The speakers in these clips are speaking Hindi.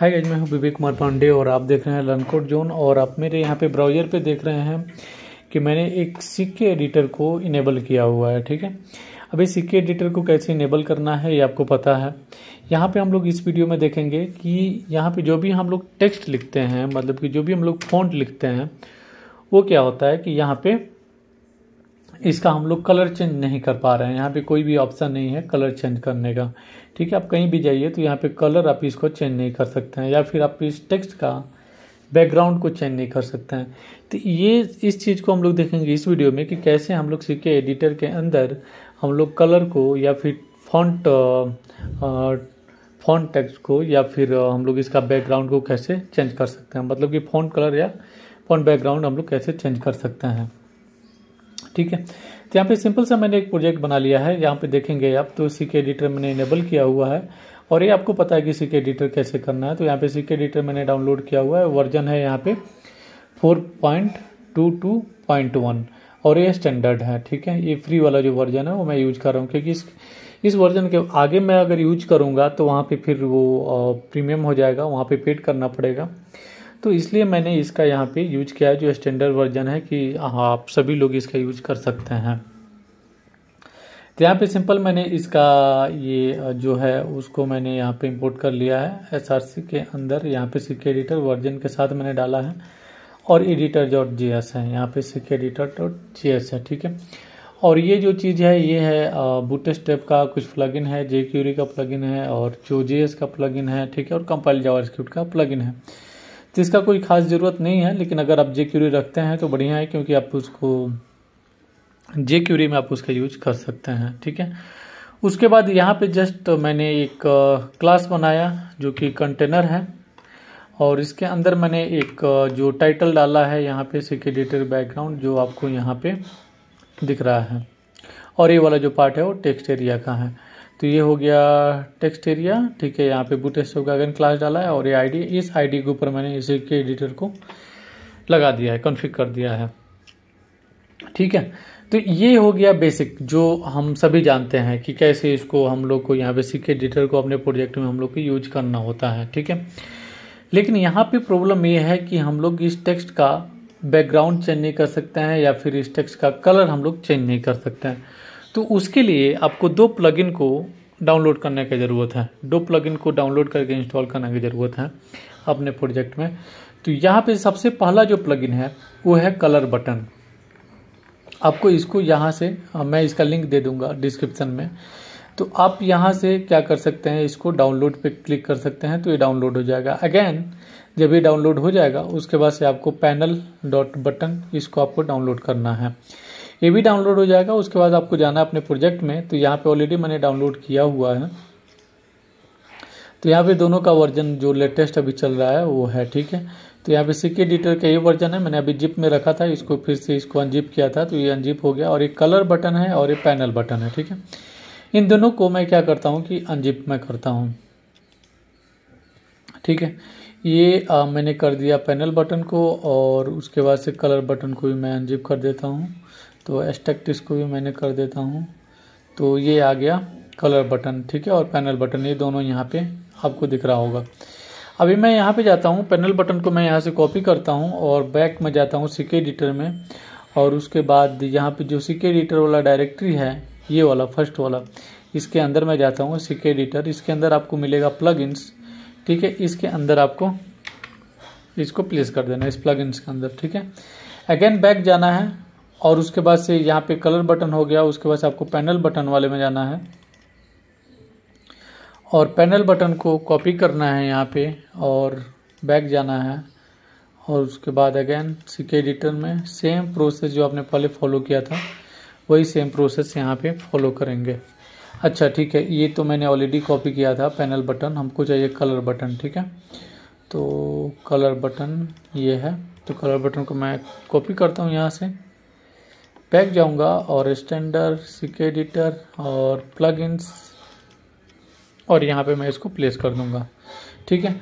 हाय गाइज मैं हूं विवेक कुमार पांडे और आप देख रहे हैं लनकोट जोन और आप मेरे यहाँ पे ब्राउज़र पे देख रहे हैं कि मैंने एक सिक्के एडिटर को इनेबल किया हुआ है ठीक है अब इस सिक्के एडिटर को कैसे इनेबल करना है ये आपको पता है यहाँ पे हम लोग इस वीडियो में देखेंगे कि यहाँ पे जो भी हम लोग टेक्स्ट लिखते हैं मतलब कि जो भी हम लोग फ़ॉन्ट लिखते हैं वो क्या होता है कि यहाँ पे इसका हम लोग कलर चेंज नहीं कर पा रहे हैं यहाँ पे कोई भी ऑप्शन नहीं है कलर चेंज करने का ठीक है आप कहीं भी जाइए तो यहाँ पे कलर आप इसको चेंज नहीं कर सकते हैं या फिर आप इस टेक्स्ट का बैकग्राउंड को चेंज नहीं कर सकते हैं तो ये इस चीज़ को हम लोग देखेंगे इस वीडियो में कि कैसे हम लोग सीखे एडिटर के अंदर हम लोग कलर को या फिर फॉन्ट फॉन्ट टेक्स्ट को या फिर हम लोग इसका बैकग्राउंड को कैसे चेंज कर सकते हैं मतलब कि फॉन्ट कलर या फॉन्ट बैकग्राउंड हम लोग कैसे चेंज कर सकते हैं ठीक है तो यहाँ पे सिंपल सा मैंने एक प्रोजेक्ट बना लिया है यहाँ पे देखेंगे आप तो सी के एडिटर मैंने इनेबल किया हुआ है और ये आपको पता है कि सी के एडिटर कैसे करना है तो यहाँ पे सी के एडिटर मैंने डाउनलोड किया हुआ है वर्जन है यहाँ पे four point two two point one और ये स्टैंडर्ड है ठीक है ये फ्री वाला जो वर्जन है वो मैं यूज कर रहा हूँ क्योंकि इस इस वर्जन के आगे मैं अगर यूज करूँगा तो वहाँ पे फिर वो प्रीमियम हो जाएगा वहाँ पे पेड करना पड़ेगा तो इसलिए मैंने इसका यहाँ पे यूज किया है जो स्टैंडर्ड वर्जन है कि हाँ आप सभी लोग इसका यूज कर सकते हैं तो यहाँ पे सिंपल मैंने इसका ये जो है उसको मैंने यहाँ पे इंपोर्ट कर लिया है सी के अंदर यहाँ पे सिक्के एडिटर वर्जन के साथ मैंने डाला है और एडिटर डॉट जी एस है यहाँ पे सिक्के एडिटर डॉट जी एस है ठीक है और ये जो चीज़ है ये है बूट स्टेप का कुछ प्लगइन है जे क्यूरी का प्लगइन है और जो जे का प्लगइन है ठीक है और कंपाइल जावा का प्लगइन है जिसका कोई खास ज़रूरत नहीं है लेकिन अगर आप जे क्यूरी रखते हैं तो बढ़िया है क्योंकि आप उसको जे क्यूरी में आप उसका यूज कर सकते हैं ठीक है उसके बाद यहाँ पे जस्ट मैंने एक क्लास बनाया जो कि कंटेनर है और इसके अंदर मैंने एक जो टाइटल डाला है यहाँ पे सिकेडिटर बैकग्राउंड जो आपको यहाँ पे दिख रहा है और ये वाला जो पार्ट है वो टेक्स्ट एरिया का है तो ये हो गया टेक्स्ट एरिया ठीक है यहाँ पे बूट एस का अगेन क्लास डाला है और ये आईडी इस आईडी के ऊपर मैंने इसी के एडिटर को लगा दिया है कॉन्फ़िग कर दिया है ठीक है तो ये हो गया बेसिक जो हम सभी जानते हैं कि कैसे इसको हम लोग को यहाँ सी के एडिटर को अपने प्रोजेक्ट में हम लोग को यूज करना होता है ठीक है लेकिन यहाँ पे प्रॉब्लम ये है कि हम लोग इस टेक्स्ट का बैकग्राउंड चेंज नहीं कर सकते हैं या फिर इस टेक्स्ट का कलर हम लोग चेंज नहीं कर सकते हैं तो उसके लिए आपको दो प्लगइन को डाउनलोड करने की ज़रूरत है दो प्लगइन को डाउनलोड करके इंस्टॉल करने की ज़रूरत है अपने प्रोजेक्ट में तो यहाँ पे सबसे पहला जो प्लगइन है वो है कलर बटन आपको इसको यहाँ से हाँ, मैं इसका लिंक दे दूंगा डिस्क्रिप्शन में तो आप यहां से क्या कर सकते हैं इसको डाउनलोड पे क्लिक कर सकते हैं तो ये डाउनलोड हो जाएगा अगेन जब ये डाउनलोड हो जाएगा उसके बाद से आपको पैनल डॉट बटन इसको आपको डाउनलोड करना है ये भी डाउनलोड हो जाएगा उसके बाद आपको जाना अपने प्रोजेक्ट में तो यहाँ पे ऑलरेडी मैंने डाउनलोड किया हुआ है तो यहाँ पे दोनों का वर्जन जो लेटेस्ट अभी चल रहा है वो है ठीक है तो यहाँ पे सिक्के एडिटर का ये वर्जन है मैंने अभी जिप में रखा था इसको फिर से इसको अनजिप किया था तो ये अनजिप हो गया और ये कलर बटन है और ये पैनल बटन है ठीक है इन दोनों को मैं क्या करता हूँ कि अनजिप में करता हूँ ठीक है ये आ, मैंने कर दिया पैनल बटन को और उसके बाद से कलर बटन को भी मैं अनजिप कर देता हूँ तो एस्टेक्टिस को भी मैंने कर देता हूँ तो ये आ गया कलर बटन ठीक है और पैनल बटन ये दोनों यहाँ पे आपको दिख रहा होगा अभी मैं यहाँ पे जाता हूँ पैनल बटन को मैं यहाँ से कॉपी करता हूँ और बैक में जाता हूँ सिके एडिटर में और उसके बाद यहाँ पे जो सिके एडिटर वाला डायरेक्टरी है ये वाला फर्स्ट वाला इसके अंदर मैं जाता हूँ सिक्के एडिटर इसके अंदर आपको मिलेगा प्लग ठीक है इसके अंदर आपको इसको प्लेस कर देना इस प्लग के अंदर ठीक है अगेन बैक जाना है और उसके बाद से यहाँ पे कलर बटन हो गया उसके बाद से आपको पैनल बटन वाले में जाना है और पैनल बटन को कॉपी करना है यहाँ पे और बैक जाना है और उसके बाद अगेन सिके एडिटर में सेम प्रोसेस जो आपने पहले फॉलो किया था वही सेम प्रोसेस यहाँ पे फॉलो करेंगे अच्छा ठीक है ये तो मैंने ऑलरेडी कॉपी किया था पैनल बटन हमको चाहिए कलर बटन ठीक है तो कलर बटन ये है तो कलर बटन को मैं कॉपी करता हूँ यहाँ से पैक जाऊँगा और स्टैंडर्ड सिक एडिटर और प्लगइन्स और यहाँ पे मैं इसको प्लेस कर दूँगा ठीक है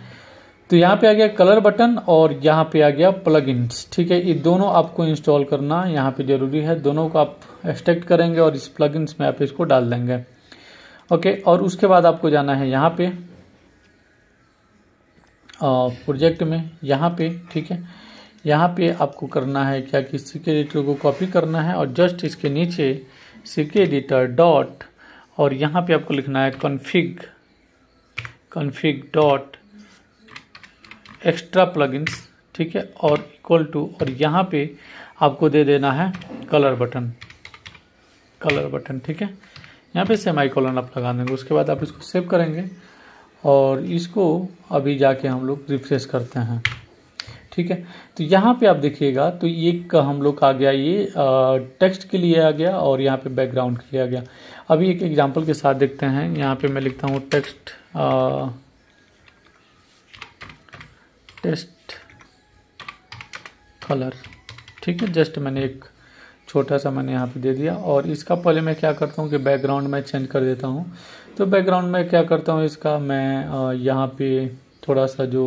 तो यहाँ पे आ गया कलर बटन और यहाँ पे आ गया प्लग ठीक है ये दोनों आपको इंस्टॉल करना यहाँ पे जरूरी है दोनों को आप एक्सट्रेक्ट करेंगे और इस प्लग में आप इसको डाल देंगे ओके और उसके बाद आपको जाना है यहाँ पे प्रोजेक्ट में यहाँ पे ठीक है यहाँ पे आपको करना है क्या कि सीके एडिटर को कॉपी करना है और जस्ट इसके नीचे सीके एडिटर डॉट और यहाँ पे आपको लिखना है config config dot extra plugins ठीक है और इक्वल टू और यहाँ पे आपको दे देना है कलर बटन कलर बटन ठीक है यहाँ पे सेमाई कॉलन आप लगा देंगे उसके बाद आप इसको सेव करेंगे और इसको अभी जाके हम लोग रिफ्रेश करते हैं ठीक है तो यहाँ पे आप देखिएगा तो एक हम लोग आ गया ये टेक्स्ट के लिए आ गया और यहाँ पे बैकग्राउंड के लिए आ गया अभी एक एग्जांपल के साथ देखते हैं यहाँ पे मैं लिखता हूँ टेक्स्ट आ, टेस्ट कलर ठीक है जस्ट मैंने एक छोटा सा मैंने यहाँ पे दे दिया और इसका पहले मैं क्या करता हूँ कि बैकग्राउंड में चेंज कर देता हूँ तो बैकग्राउंड में क्या करता हूँ इसका मैं यहाँ पे थोड़ा सा जो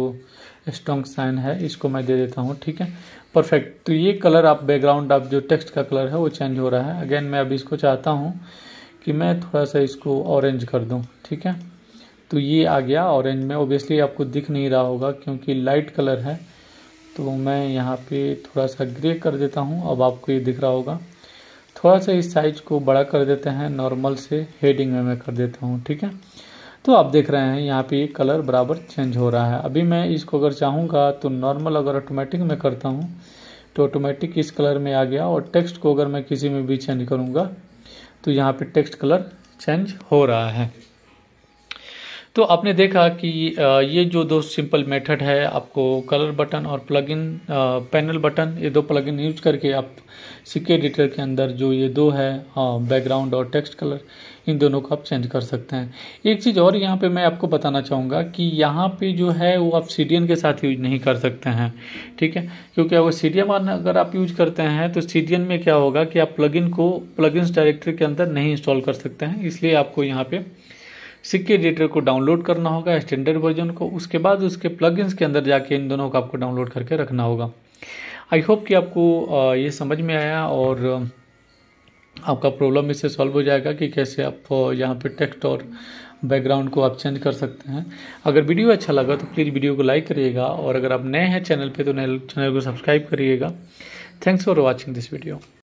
स्ट्रॉन्ग साइन है इसको मैं दे देता हूँ ठीक है परफेक्ट तो ये कलर आप बैकग्राउंड आप जो टेक्स्ट का कलर है वो चेंज हो रहा है अगेन मैं अब इसको चाहता हूँ कि मैं थोड़ा सा इसको ऑरेंज कर दूँ ठीक है तो ये आ गया ऑरेंज में ओबियसली आपको दिख नहीं रहा होगा क्योंकि लाइट कलर है तो मैं यहाँ पे थोड़ा सा ग्रे कर देता हूँ अब आपको ये दिख रहा होगा थोड़ा सा इस साइज को बड़ा कर देते हैं नॉर्मल से हेडिंग में मैं कर देता हूँ ठीक है तो आप देख रहे हैं यहाँ पे कलर बराबर चेंज हो रहा है अभी मैं इसको अगर चाहूँगा तो नॉर्मल अगर ऑटोमेटिक में करता हूँ तो ऑटोमेटिक इस कलर में आ गया और टेक्स्ट को अगर मैं किसी में भी चेंज करूँगा तो यहाँ पे टेक्स्ट कलर चेंज हो रहा है तो आपने देखा कि ये जो दो सिंपल मेथड है आपको कलर बटन और प्लगइन पैनल बटन ये दो प्लगइन यूज करके आप सिक्के एडिटर के अंदर जो ये दो है बैकग्राउंड और टेक्स्ट कलर इन दोनों को आप चेंज कर सकते हैं एक चीज़ और यहाँ पे मैं आपको बताना चाहूँगा कि यहाँ पे जो है वो आप सी के साथ यूज नहीं कर सकते हैं ठीक है क्योंकि अगर सी डी अगर आप यूज करते हैं तो सी में क्या होगा कि आप प्लगइन को प्लगइन्स डायरेक्टरी के अंदर नहीं इंस्टॉल कर सकते हैं इसलिए आपको यहाँ पे सिक्के एडिटर को डाउनलोड करना होगा स्टैंडर्ड वर्जन को उसके बाद उसके प्लगइन्स के अंदर जाके इन दोनों को आपको डाउनलोड करके रखना होगा आई होप कि आपको ये समझ में आया और आपका प्रॉब्लम इससे सॉल्व हो जाएगा कि कैसे आप यहाँ पे टेक्स्ट और बैकग्राउंड को आप चेंज कर सकते हैं अगर वीडियो अच्छा लगा तो प्लीज़ वीडियो को लाइक करिएगा और अगर आप नए हैं चैनल पे तो नए चैनल को सब्सक्राइब करिएगा thanks for watching this video